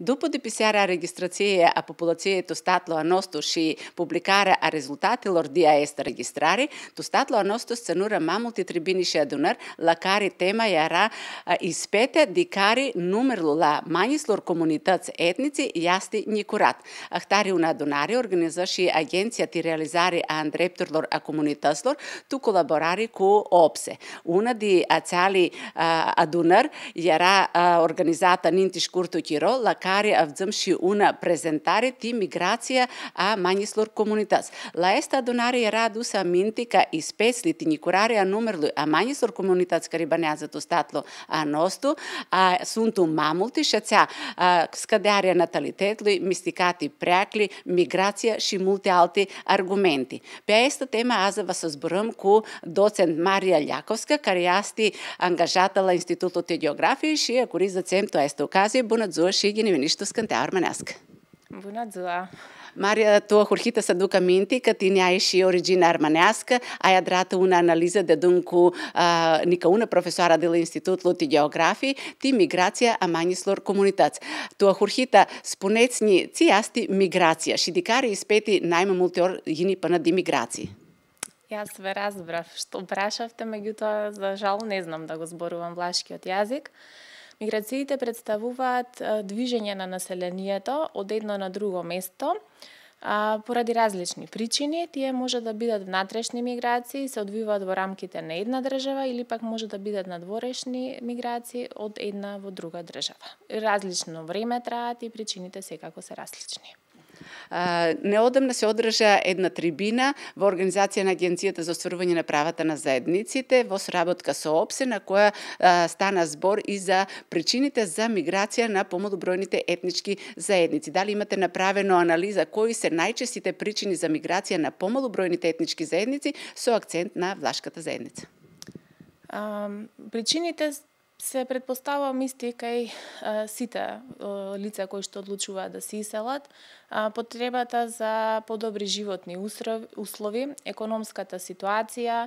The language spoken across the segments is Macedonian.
До подписара регистрација а популацијето статло аносто и публикара а резултати лор ДИАЕС регистрари, то статло аносто сценура мамулти трибини ши адонар, лакари тема ја јара испете дикари нумерло ла мањис лор комунитац етници јасти никурат. Ахтари уна донари организаши агенција ти реализари а андрептор лор а комунитац лор, ту колаборари ку ОПСЕ. Уна ди а цали адонар јара организата Нинтиш Курто Киро, лакари кари авдзам ши уна презентари ти миграција а манислор комунитас. Лаеста донари раду са минтика и спесли ти никурари а номерлу а манислор комунитас карибанеа за статло а носту а сунту мамулти ша ця а, скадари мистикати прекли миграција ши алти аргументи. Пеаеста тема аза ва сборам ку доцент Марија Ляковска, кари јасти ангажатала Институтот и Идеографија ши акуризацем тоа есто укази бунадзуа ги ни ништо скантеар манеск. Буна дзуа. Марија, тоа хурхита са дука минти, кати няеши ориджина арманеаска, а ја драта уна анализа да дунку а, ника уна професора дела институт Лути географи, ти миграција а манислор комунитац. Тоа хурхита спонецни ци асти миграција, дикари испети најма мултиор јини пана димиграција. Јас ве разбрав што прашавте, меѓутоа, за жал, не знам да го зборувам влашкиот јазик. Миграциите представуваат движење на населението од едно на друго место, А, поради различни причини, тие може да бидат внатрешни миграции, се одвиваат во рамките на една држава или пак може да бидат надворешни миграции од една во друга држава. Различно време траат и причините секако се различни неодамна да се одржа една трибина во организација на Агенцијата за остварување на правата на заедниците во сработка со ОПСЕ, на која стана збор и за причините за миграција на помалобројните етнички заедници. Дали имате направено анализа кои се најчестите причини за миграција на помалобројните етнички заедници со акцент на влашката заедница? причините се предпоставам исти кај а, сите а, лица кои што одлучуваат да се иселат, а, потребата за подобри животни услови, економската ситуација,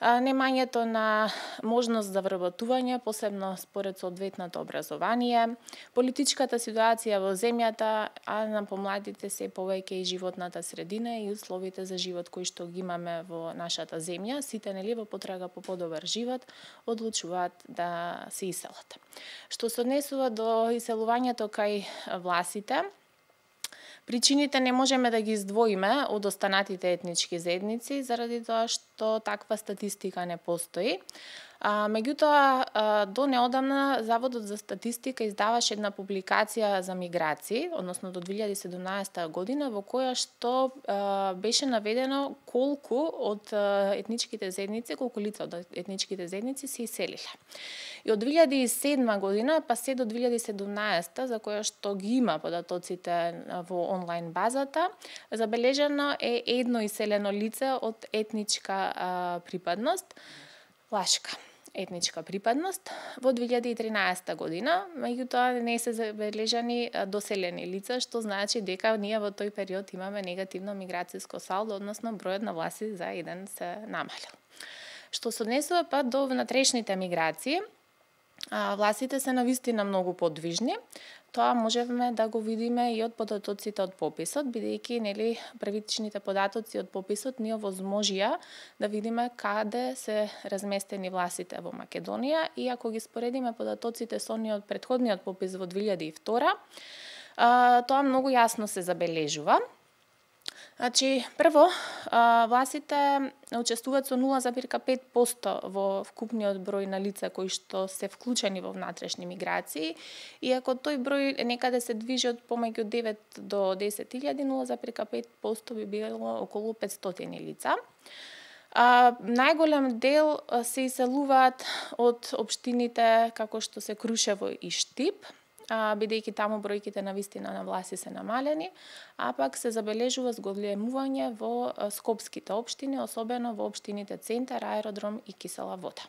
немањето на можност за вработување, посебно според соодветното образование, политичката ситуација во земјата, а на помладите се повеќе и животната средина и условите за живот кои што ги имаме во нашата земја, сите нели во потрага по подобар живот, одлучуваат да се иселат. Што се однесува до иселувањето кај власите, Причините не можеме да ги издвоиме од останатите етнички заедници заради тоа што таква статистика не постои. А, меѓутоа, а, до неодамна Заводот за статистика издаваше една публикација за миграции, односно до 2017 година, во која што а, беше наведено колку од а, етничките заедници, колку лица од етничките заедници се иселиле. И од 2007 година па се до 2017, за која што ги има податоците во онлайн базата, забележано е едно иселено лице од етничка а, припадност лашка етничка припадност. Во 2013 година, меѓутоа не се забележани доселени лица, што значи дека ние во тој период имаме негативно миграциско салдо, односно бројот на власи за еден се намалил. Што се однесува па до внатрешните миграции, власите се навистина многу подвижни. Тоа можеме да го видиме и од податоците од пописот, бидејќи нели првичните податоци од пописот ни овозможија да видиме каде се разместени власите во Македонија и ако ги споредиме податоците со оние од претходниот попис во 2002 тоа многу јасно се забележува. Значи, прво, власите учествуваат со 0,5% во вкупниот број на лица кои што се вклучени во внатрешни миграции, и ако тој број некаде се движи од помеѓу 9 до 10.000, 0,5% би било околу 500 лица. А, најголем дел се иселуваат од обштините како што се Крушево и Штип, а, бидејќи таму бројките на вистина на власи се намалени, а пак се забележува зголемување во скопските општини, особено во општините Центар, Аеродром и Кисела вода.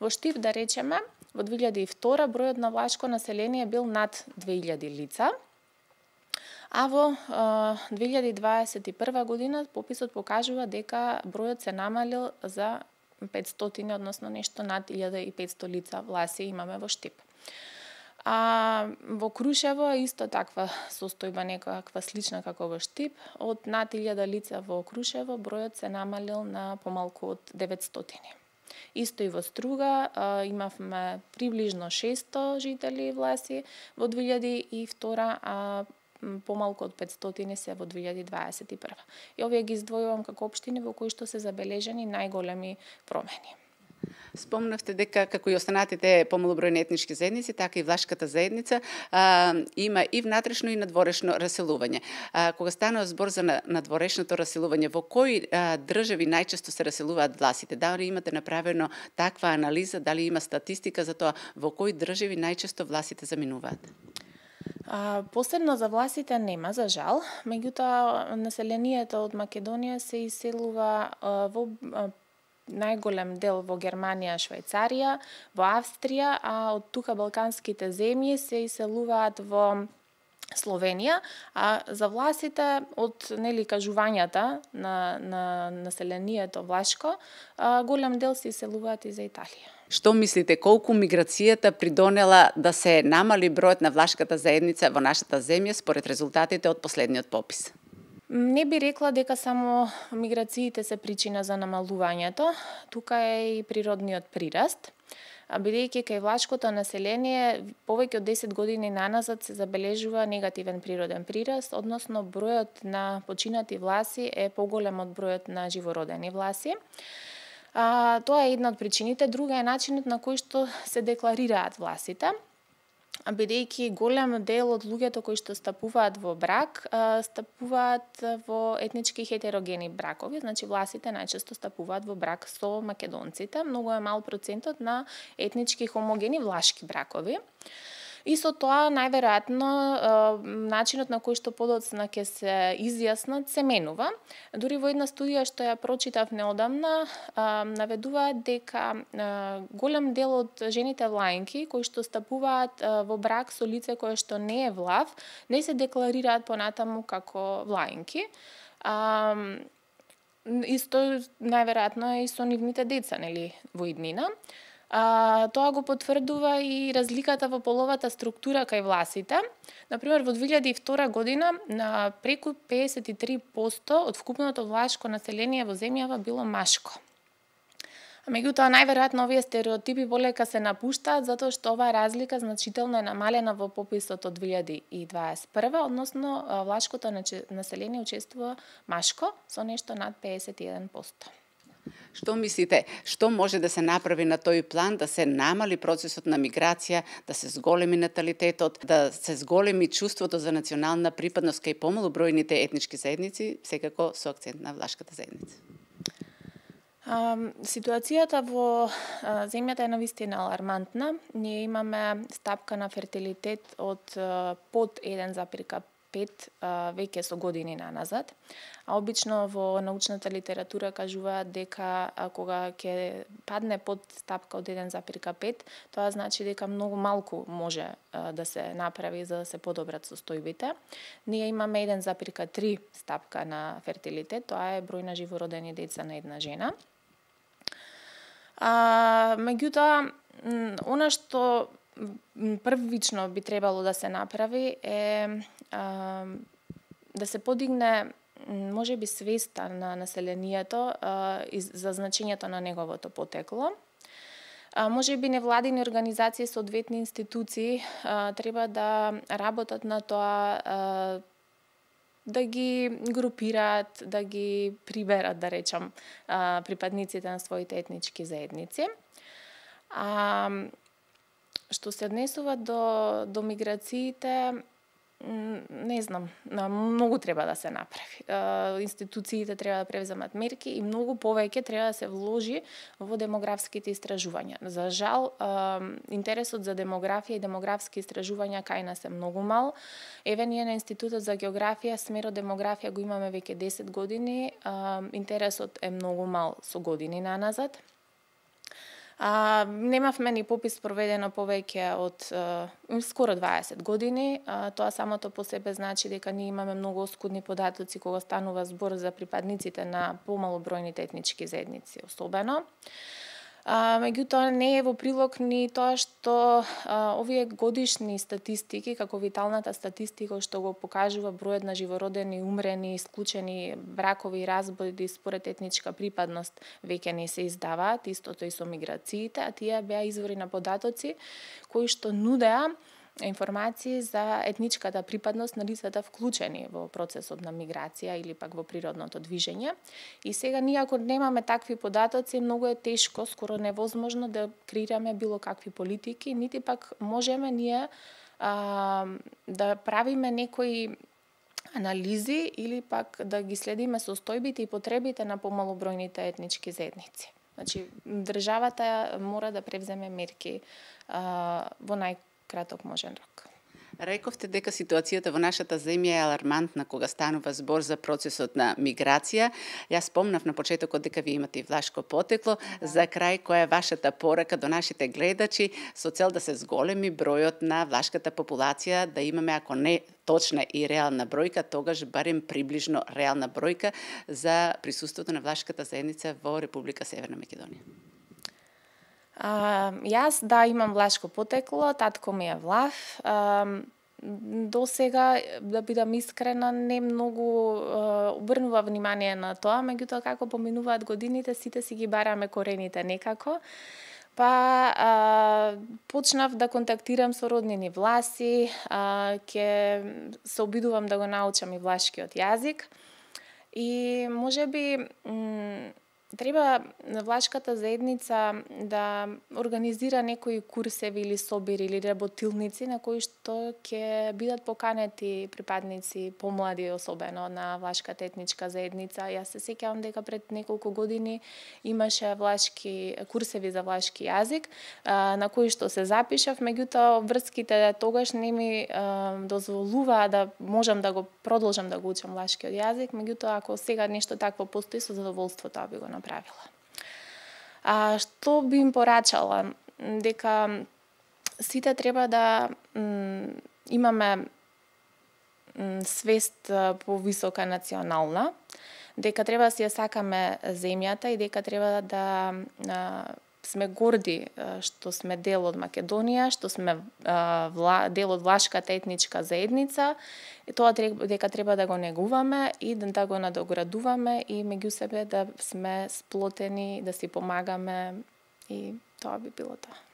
Во Штип, да речеме, во 2002 бројот на влашко население бил над 2000 лица, А во 2021 година пописот покажува дека бројот се намалил за 500, односно нешто над 1500 лица власи имаме во Штип. А во Крушево е исто таква состојба некаква слична како во Штип. Од над 1000 лица во Крушево бројот се намалил на помалку од 900. Исто и во Струга а, имавме приближно 600 жители власи во 2002, а помалку од 500 се во 2021. И овие ги издвојувам како општини во кои што се забележени најголеми промени. Спомнавте дека како и останатите помалобројни етнички заедници, така и влашката заедница а, има и внатрешно и надворешно раселување. А, кога станува збор за надворешното раселување, во кои а, држави најчесто се раселуваат власите? Дали имате направено таква анализа, дали има статистика за тоа во кои држави најчесто власите заминуваат? А, посебно за власите нема, за жал. Меѓутоа, населението од Македонија се иселува а, во а, најголем дел во Германија, Швајцарија, во Австрија, а од тука балканските земји се иселуваат во Словенија, а за власите од нели кажувањата на на населението влашко, а, голем дел се иселуваат и за Италија. Што мислите колку миграцијата придонела да се намали бројот на влашката заедница во нашата земја според резултатите од последниот попис? Не би рекла дека само миграциите се причина за намалувањето, тука е и природниот прираст. А бидејќи кај влашкото население повеќе од 10 години наназад се забележува негативен природен прираст, односно бројот на починати власи е поголем од бројот на живородени власи. А, тоа е една од причините. Друга е начинот на кој што се декларираат власите бидејќи голем дел од луѓето кои што стапуваат во брак, стапуваат во етнички хетерогени бракови, значи власите најчесто стапуваат во брак со македонците, многу е мал процентот на етнички хомогени влашки бракови и со тоа најверојатно начинот на кој што подоцна ќе се изјаснат се менува. Дури во една студија што ја прочитав неодамна, наведува дека голем дел од жените влајнки кои што стапуваат во брак со лице кое што не е влав, не се декларираат понатаму како влајнки. Исто најверојатно е и со нивните деца, нели, во иднина. А, тоа го потврдува и разликата во половата структура кај власите. Например, во 2002 година на преку 53% од вкупното влашко население во земјава било машко. Меѓутоа, најверојатно овие стереотипи болека се напуштаат затоа што оваа разлика значително е намалена во пописот од 2021, односно влашкото население учествува машко со нешто над 51%. Што мислите, што може да се направи на тој план да се намали процесот на миграција, да се зголеми наталитетот, да се зголеми чувството за национална припадност кај помалу бројните етнички заедници, секако со акцент на влашката заедница? ситуацијата во земјата е навистина алармантна. Ние имаме стапка на фертилитет од под 1,5 пет веќе со години на назад. А обично во научната литература кажуваат дека а, кога ќе падне под стапка од 1,5, тоа значи дека многу малку може а, да се направи за да се подобрат состојбите. Ние имаме 1,3 стапка на фертилитет, тоа е број на живородени деца на една жена. А, меѓутоа, она што првично би требало да се направи е а, да се подигне може би свеста на населението а, за значењето на неговото потекло. А, може би невладени организации, одветни институции а, треба да работат на тоа а, да ги групираат, да ги приберат, да речам, а, припадниците на своите етнички заедници. А, Што се однесува до, до миграциите, не знам, многу треба да се направи. Институциите треба да превземат мерки и многу повеќе треба да се вложи во демографските истражувања. За жал, интересот за демографија и демографски истражувања кај нас е многу мал. Еве ние на Институтот за географија, смеро демографија го имаме веќе 10 години. Интересот е многу мал со години на назад А, немавме ни попис проведено повеќе од а, скоро 20 години. А, тоа самото по себе значи дека ние имаме многу оскудни податоци кога станува збор за припадниците на помалобројните етнички заедници, особено меѓутоа не е во прилог ни тоа што а, овие годишни статистики, како виталната статистика што го покажува бројот на живородени, умрени, исклучени бракови и разбоди според етничка припадност веќе не се издаваат, истото и со миграциите, а тие беа извори на податоци кои што нудеа информации за етничката припадност на лицата да вклучени во процесот на миграција или пак во природното движење. И сега ние ако немаме такви податоци, многу е тешко, скоро невозможно да креираме било какви политики, нити пак можеме ние а, да правиме некои анализи или пак да ги следиме состојбите и потребите на помалобројните етнички заедници. Значи, државата мора да превземе мерки а, во нај краток можен рок. Рековте дека ситуацијата во нашата земја е алармантна кога станува збор за процесот на миграција. Јас спомнав на почетокот дека ви имате и влашко потекло. Да. За крај, која е вашата порака до нашите гледачи со цел да се зголеми бројот на влашката популација, да имаме, ако не точна и реална бројка, тогаш барем приближно реална бројка за присуството на влашката заедница во Република Северна Македонија? А, јас, да, имам влашко потекло, татко ми е влав. А, до сега, да бидам искрена, не многу е, обрнува внимание на тоа, меѓутоа како поминуваат годините, сите си ги бараме корените некако. Па а, почнав да контактирам со роднини власи, а, ке се обидувам да го научам и влашкиот јазик. И може би треба влашката заедница да организира некои курсеви или собири или работилници на кои што ќе бидат поканети припадници помлади особено на влашката етничка заедница. Јас се сеќавам дека пред неколку години имаше влашки курсеви за влашки јазик на кои што се запишав, меѓутоа врските тогаш не ми дозволуваа да можам да го продолжам да го учам влашкиот јазик, меѓутоа ако сега нешто такво постои со задоволство тоа би го направила. А, што би им порачала? Дека сите треба да имаме свест по висока национална, дека треба да си ја сакаме земјата и дека треба да сме горди што сме дел од Македонија, што сме вла, дел од влашката етничка заедница, и тоа дека треба да го негуваме и да, да го надоградуваме и меѓу себе да сме сплотени, да си помагаме и тоа би било тоа.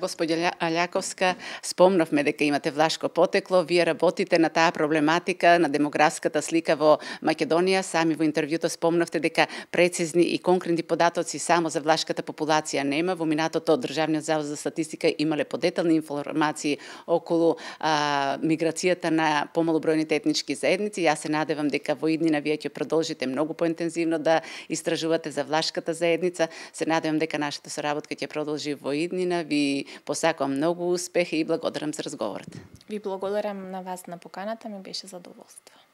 Господја Аляковска, спомнавме дека имате влашко потекло, вие работите на таа проблематика, на демографската слика во Македонија, сами во интервјуто спомнавте дека прецизни и конкретни податоци само за влашката популација нема, во минатото Државниот завод за статистика имале подетални информации околу а, миграцијата на помалобројните етнички заедници. Јас се надевам дека во иднина вие ќе продолжите многу поинтензивно да истражувате за влашката заедница. Се надевам дека нашата соработка ќе продолжи во иднина ви посакувам многу успех и благодарам за разговорот. Ви благодарам на вас на поканата, ми беше задоволство.